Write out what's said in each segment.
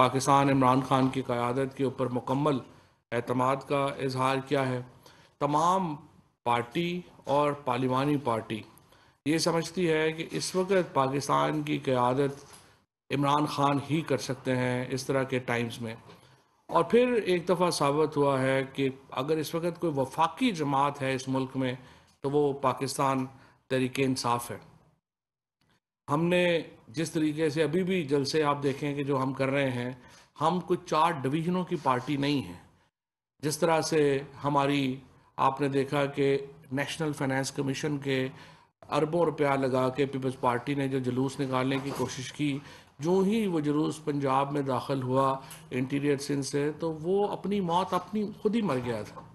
पाकिस्तान इमरान खान की क़्यादत के ऊपर मुकम्मल अतमाद का इजहार किया है तमाम पार्टी और पार्लिमानी पार्टी ये समझती है कि इस वक्त पाकिस्तान की क़्यादत इमरान खान ही कर सकते हैं इस तरह के टाइम्स में और फिर एक दफ़ा साबित हुआ है कि अगर इस वक्त कोई वफाकी जमात है इस मुल्क में तो वो पाकिस्तान तरीके इंसाफ है हमने जिस तरीके से अभी भी जलसे आप देखें कि जो हम कर रहे हैं हम कुछ चार डिवीजनों की पार्टी नहीं है जिस तरह से हमारी आपने देखा कि नेशनल फाइनेंस कमीशन के अरबों रुपया लगा के पीपल्स पार्टी ने जो जुलूस निकालने की कोशिश की जो ही वो जुलूस पंजाब में दाखिल हुआ इंटीरियर सिंह से तो वो अपनी मौत अपनी खुद ही मर गया था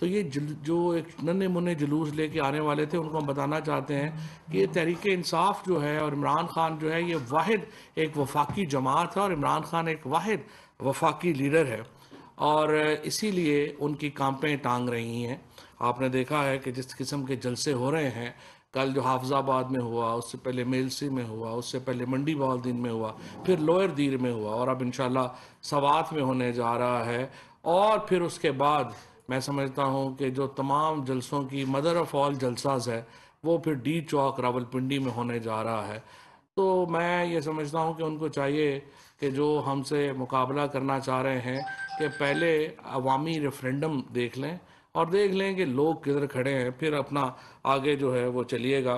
तो ये जो एक नन्हे मुन्ने जुलूस लेके आने वाले थे उनको हम बताना चाहते हैं कि ये तहरीक इंसाफ जो है और इमरान खान जो है ये वाद एक वफाकी जमात है और इमरान खान एक वाद वफाकी लीडर है और इसीलिए उनकी कांपें टांग रही हैं आपने देखा है कि जिस किस्म के जलसे हो रहे हैं कल जो हाफजाबाद में हुआ उससे पहले मेलसी में हुआ उससे पहले मंडी बहालदीन में हुआ फिर लोअर दीर में हुआ और अब इन सवात में होने जा रहा है और फिर उसके बाद मैं समझता हूँ कि जो तमाम जलसों की मदर ऑफ़ ऑल जलसाज है वो फिर डी चौक रावलपिंडी में होने जा रहा है तो मैं ये समझता हूँ कि उनको चाहिए कि जो हमसे मुकाबला करना चाह रहे हैं कि पहले अवामी रेफरेंडम देख लें और देख लें कि लोग किधर खड़े हैं फिर अपना आगे जो है वो चलिएगा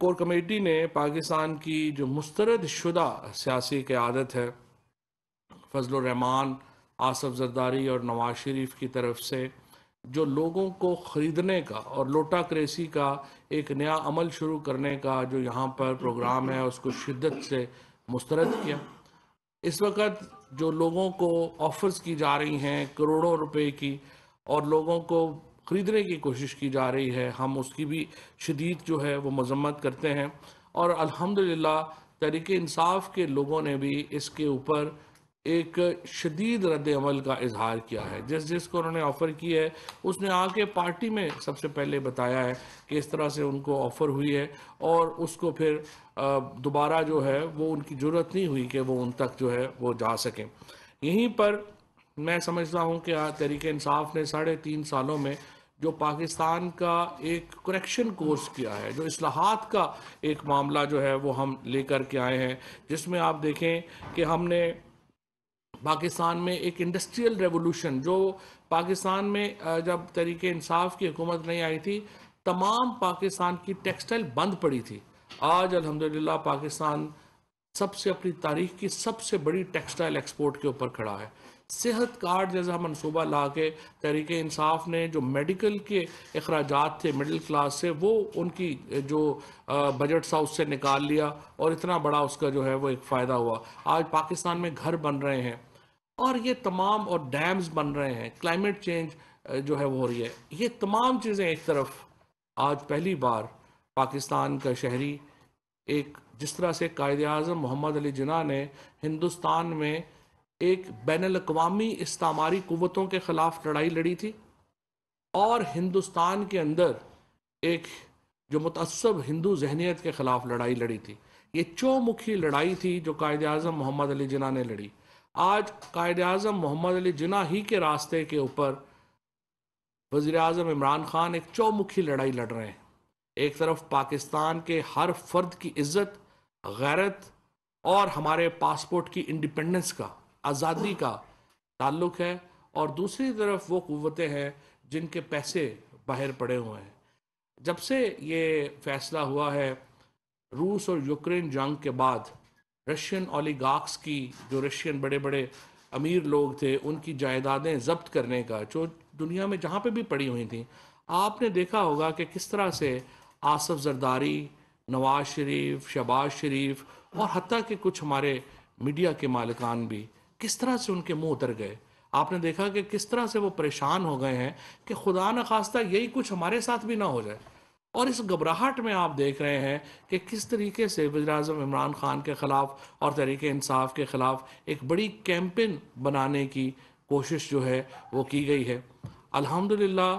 कोर कमेटी ने पाकिस्तान की जो मुस्तरद शुदा सियासी क़्यादत है फजल रहमान आसफ जरदारी और नवाज शरीफ की तरफ से जो लोगों को ख़रीदने का और लोटा क्रेसी का एक नया अमल शुरू करने का जो यहाँ पर प्रोग्राम है उसको शिद्दत से मुस्तरद किया इस वक्त जो लोगों को ऑफर्स की जा रही हैं करोड़ों रुपए की और लोगों को ख़रीदने की कोशिश की जा रही है हम उसकी भी शदीद जो है वो मजम्मत करते हैं और अलहमदिल्ला तरीक़ानसाफ़ के लोगों ने भी इसके ऊपर एक शदीद रद्द अमल का इजहार किया है जिस जिसको उन्होंने ऑफ़र किया है उसने आके पार्टी में सबसे पहले बताया है कि इस तरह से उनको ऑफ़र हुई है और उसको फिर दोबारा जो है वो उनकी ज़रूरत नहीं हुई कि वो उन तक जो है वो जा सकें यहीं पर मैं समझता हूँ कि तहरीक इंसाफ ने साढ़े तीन सालों में जो पाकिस्तान का एक करेक्शन कोर्स किया है जो असलाहत का एक मामला जो है वो हम लेकर के आए हैं जिसमें आप देखें कि हमने पाकिस्तान में एक इंडस्ट्रियल रेवोल्यूशन जो पाकिस्तान में जब तरीके इंसाफ की हुकूमत नहीं आई थी तमाम पाकिस्तान की टेक्सटाइल बंद पड़ी थी आज अलहमदिल्ला पाकिस्तान सबसे अपनी तारीख की सबसे बड़ी टेक्सटाइल एक्सपोर्ट के ऊपर खड़ा है सेहत कार्ड जैसा मनसूबा ला के तहरीक इंसाफ ने जो मेडिकल के अखराज थे मिडिल क्लास से वो उनकी जो बजट था उससे निकाल लिया और इतना बड़ा उसका जो है वो एक फ़ायदा हुआ आज पाकिस्तान में घर बन रहे हैं और ये तमाम और डैम्स बन रहे हैं क्लाइमेट चेंज जो है वो हो रही है ये तमाम चीज़ें एक तरफ आज पहली बार पाकिस्तान का शहरी एक जिस तरह से कायद अजम मोहम्मद अली जना ने हिंदुस्तान में एक बैन अवी इस्तामारी क़वतों के ख़िलाफ़ लड़ाई लड़ी थी और हिंदुस्तान के अंदर एक जो मुतसब हिंदू जहनीत के ख़िलाफ़ लड़ाई लड़ी थी ये चौमुखी लड़ाई थी जो कायद अजम मोहम्मद अली जना ने लड़ी आज कायद अजम मोहम्मद अली जना ही के रास्ते के ऊपर वज़ी अजम इमरान ख़ान एक चौमुखी लड़ाई लड़ रहे हैं एक तरफ पाकिस्तान के हर फर्द की इज्जत गैरत और हमारे पासपोर्ट की इंडिपेंडेंस का आज़ादी का ताल्लुक है और दूसरी तरफ वो क़वतें हैं जिनके पैसे बाहर पड़े हुए हैं जब से ये फैसला हुआ है रूस और यूक्रेन जंग के बाद रशियन ओलीगाक्स की जो रशियन बड़े बड़े अमीर लोग थे उनकी जायदादें जब्त करने का जो दुनिया में जहाँ पे भी पड़ी हुई थी आपने देखा होगा कि किस तरह से आसफ जरदारी नवाज शरीफ शहबाज शरीफ और हती कि कुछ हमारे मीडिया के मालिकान भी किस तरह से उनके मुंह उतर गए आपने देखा कि किस तरह से वो परेशान हो गए हैं कि खुदा न खास्ता यही कुछ हमारे साथ भी ना हो जाए और इस घबराहट में आप देख रहे हैं कि किस तरीके से वजर अजम इमरान खान के ख़िलाफ़ और तरीक इंसाफ के ख़िलाफ़ एक बड़ी कैंपेन बनाने की कोशिश जो है वो की गई है अलहमदिल्ला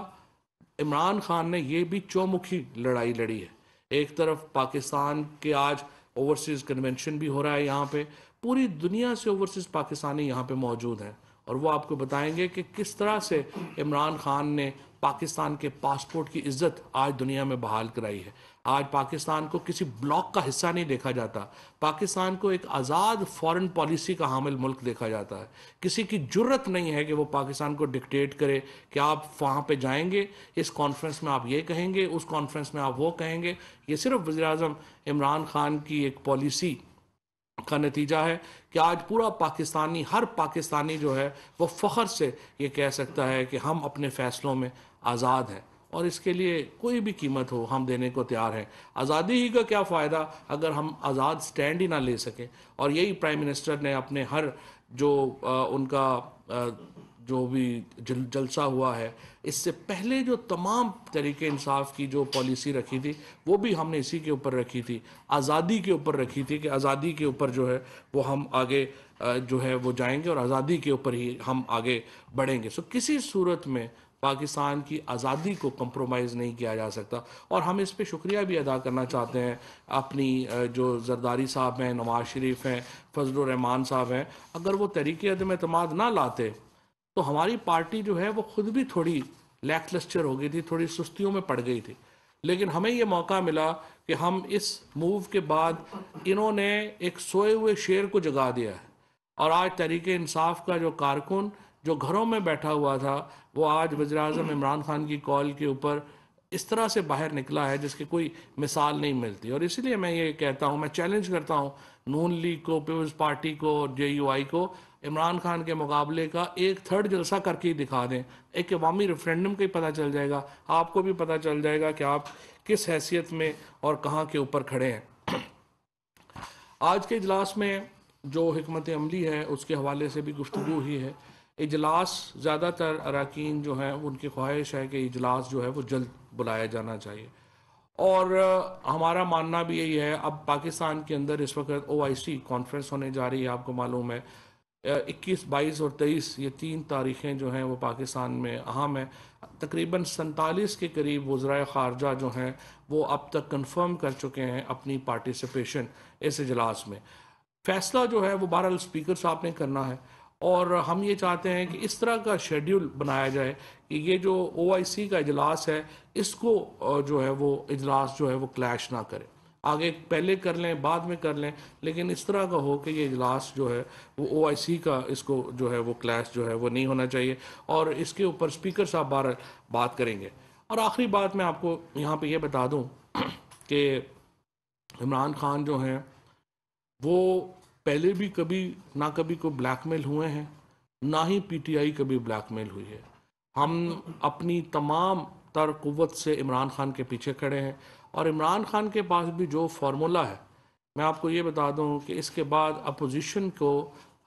इमरान खान ने ये भी चौमुखी लड़ाई लड़ी है एक तरफ पाकिस्तान के आज ओवरसीज़ कन्वेंशन भी हो रहा है यहाँ पे पूरी दुनिया से ओवरसीज़ पाकिस्तानी यहाँ पे मौजूद हैं और वो आपको बताएंगे कि किस तरह से इमरान खान ने पाकिस्तान के पासपोर्ट की इज्जत आज दुनिया में बहाल कराई है आज पाकिस्तान को किसी ब्लॉक का हिस्सा नहीं देखा जाता पाकिस्तान को एक आज़ाद फॉरेन पॉलिसी का हामिल मुल्क देखा जाता है किसी की जरूरत नहीं है कि वो पाकिस्तान को डिक्टेट करे कि आप वहाँ पे जाएंगे इस कॉन्फ्रेंस में आप ये कहेंगे उस कॉन्फ्रेंस में आप वो कहेंगे ये सिर्फ वजी अजम इमरान खान की एक पॉलिसी का नतीजा है कि आज पूरा पाकिस्तानी हर पाकिस्तानी जो है वो फ़ख्र से ये कह सकता है कि हम अपने फ़ैसलों में आज़ाद है और इसके लिए कोई भी कीमत हो हम देने को तैयार हैं आज़ादी ही का क्या फ़ायदा अगर हम आज़ाद स्टैंड ही ना ले सकें और यही प्राइम मिनिस्टर ने अपने हर जो आ, उनका आ, जो भी जल, जलसा हुआ है इससे पहले जो तमाम तरीके इंसाफ की जो पॉलिसी रखी थी वो भी हमने इसी के ऊपर रखी थी आज़ादी के ऊपर रखी थी कि आज़ादी के ऊपर जो है वो हम आगे जो है वो जाएंगे और आज़ादी के ऊपर ही हम आगे बढ़ेंगे सो किसी सूरत में पाकिस्तान की आज़ादी को कंप्रोमाइज़ नहीं किया जा सकता और हम इस पे शुक्रिया भी अदा करना चाहते हैं अपनी जो जरदारी साहब हैं नवाज शरीफ हैं फजल रहमान साहब हैं अगर वो तरीके अदम अतमाद ना लाते तो हमारी पार्टी जो है वो खुद भी थोड़ी लैकलस्चर हो गई थी थोड़ी सुस्तियों में पड़ गई थी लेकिन हमें ये मौका मिला कि हम इस मूव के बाद इन्होंने एक सोए हुए शेर को जगा दिया है और आज तरीकानसाफ़ इंसाफ का जो कारकुन जो घरों में बैठा हुआ था वो आज वजराजम इमरान खान की कॉल के ऊपर इस तरह से बाहर निकला है जिसकी कोई मिसाल नहीं मिलती और इसलिए मैं ये कहता हूँ मैं चैलेंज करता हूँ नून लीग को पीपल्स पार्टी को जे यू आई को इमरान खान के मुकाबले का एक थर्ड जलसा करके ही दिखा दें एक अवामी रेफरेंडम का ही पता चल जाएगा आपको भी पता चल जाएगा कि आप किस हैसियत में और कहाँ के ऊपर खड़े हैं आज के इजलास में जो हमत अमली है उसके हवाले से भी गुफ्तु ही है इजलास ज़्यादातर अरकान जो हैं उनकी ख्वाहिश है कि इजलास जो है वो जल्द बुलाया जाना चाहिए और हमारा मानना भी यही है अब पाकिस्तान के अंदर इस वक्त ओ आई सी कॉन्फ्रेंस होने जा रही है आपको मालूम है इक्कीस बाईस और तेईस ये तीन तारीखें जो हैं वो पाकिस्तान में अहम है तकरीबन सैंतालीस के करीब वज्राय खारजा जो हैं वो अब तक कन्फर्म कर चुके हैं अपनी पार्टिसिपेशन इस इजलास में फ़ैसला जो है वो बहरहाल स्पीकर साहब ने करना है और हम ये चाहते हैं कि इस तरह का शेड्यूल बनाया जाए कि ये जो ओ का इजलास है इसको जो है वो इजलास जो है वो क्लैश ना करे आगे पहले कर लें बाद में कर लें लेकिन इस तरह का हो कि ये इजलास जो है वो ओ का इसको जो है वो क्लैश जो है वो नहीं होना चाहिए और इसके ऊपर स्पीकर साहब बार बात करेंगे और आखिरी बात मैं आपको यहाँ पर ये यह बता दूँ कि इमरान खान जो हैं वो पहले भी कभी ना कभी कोई ब्लैकमेल हुए हैं ना ही पीटीआई कभी ब्लैकमेल हुई है हम अपनी तमाम तर कुत से इमरान खान के पीछे खड़े हैं और इमरान खान के पास भी जो फार्मूला है मैं आपको ये बता दूं कि इसके बाद अपोजिशन को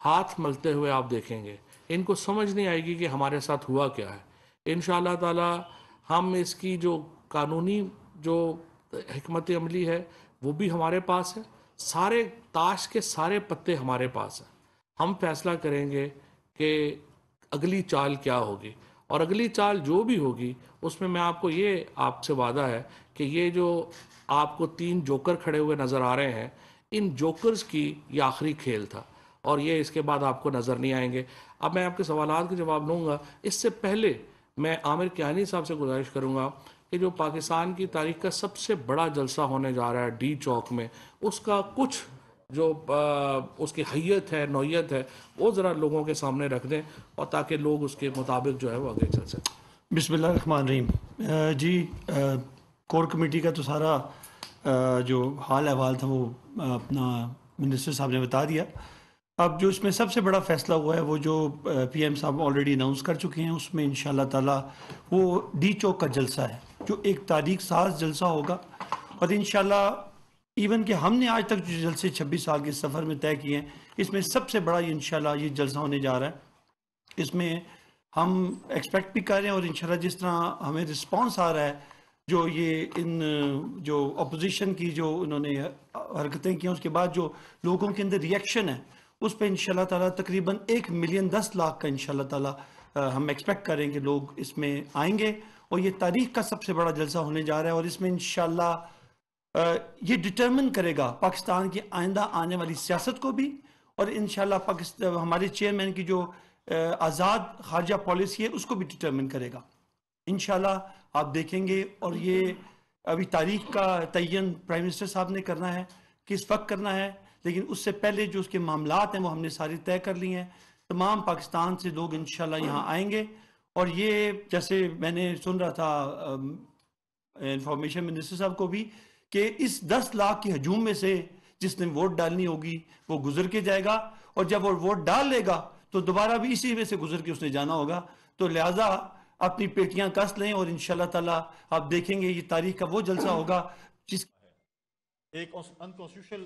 हाथ मलते हुए आप देखेंगे इनको समझ नहीं आएगी कि हमारे साथ हुआ क्या है इन ताला हम इसकी जो कानूनी जो हमत अमली है वो भी हमारे पास है सारे ताश के सारे पत्ते हमारे पास हैं हम फैसला करेंगे कि अगली चाल क्या होगी और अगली चाल जो भी होगी उसमें मैं आपको ये आपसे वादा है कि ये जो आपको तीन जोकर खड़े हुए नज़र आ रहे हैं इन जोकर्स की ये आखिरी खेल था और ये इसके बाद आपको नज़र नहीं आएंगे अब मैं आपके सवाल के जवाब लूँगा इससे पहले मैं आमिर कियानी साहब से गुजारिश करूँगा कि जो पाकिस्तान की तारीख का सबसे बड़ा जलसा होने जा रहा है डी चौक में उसका कुछ जो आ, उसकी हैत है नौीयत है वो ज़रा लोगों के सामने रख दें और ताकि लोग उसके मुताबिक जो है वो आगे चल सकें बिसमान रहीम जी आ, कोर कमेटी का तो सारा आ, जो हाल अहवाल था वो अपना मिनिस्टर साहब ने बता दिया अब जो इसमें सबसे बड़ा फैसला हुआ है वो जो पीएम साहब ऑलरेडी अनाउंस कर चुके हैं उसमें इन ताला वो डी चौक का जलसा है जो एक तारीख साज जलसा होगा और इन इवन कि हमने आज तक जो जलसे छब्बीस साल के सफ़र में तय किए हैं इसमें सबसे बड़ा इन ये जलसा होने जा रहा है इसमें हम एक्सपेक्ट भी कर रहे हैं और इन जिस तरह हमें रिस्पॉन्स आ रहा है जो ये इन जो अपोजिशन की जो उन्होंने हरकतें की उसके बाद जो लोगों के अंदर रिएक्शन है उस पर इन ताला तकरीबन एक मिलियन दस लाख का इन ताला हम एक्सपेक्ट करें कि लोग इसमें आएंगे और ये तारीख का सबसे बड़ा जलसा होने जा रहा है और इसमें इन ये डिटर्मिन करेगा पाकिस्तान की आइंदा आने वाली सियासत को भी और इन पाकिस्तान हमारे चेयरमैन की जो आज़ाद खारजा पॉलिसी है उसको भी डिटर्मिन करेगा इन आप देखेंगे और ये अभी तारीख का तयन प्राइम मिनिस्टर साहब ने करना है किस वक्त करना है लेकिन उससे पहले जो उसके मामला हैं वो हमने सारे तय कर लिए हैं तमाम पाकिस्तान से लोग इन यहाँ आएंगे और ये जैसे मैंने सुन रहा था इंफॉर्मेशन मिनिस्टर साहब को भी कि इस दस लाख के हजूम में से जिसने वोट डालनी होगी वो गुजर के जाएगा और जब वो वोट डाल लेगा तो दोबारा भी इसी में से गुजर के उसने जाना होगा तो लिहाजा अपनी पेटियां कस लें और इन ताला आप देखेंगे ये तारीख का वो जलसा होगा जिस एक अनकॉन्स्टिट्यूशनल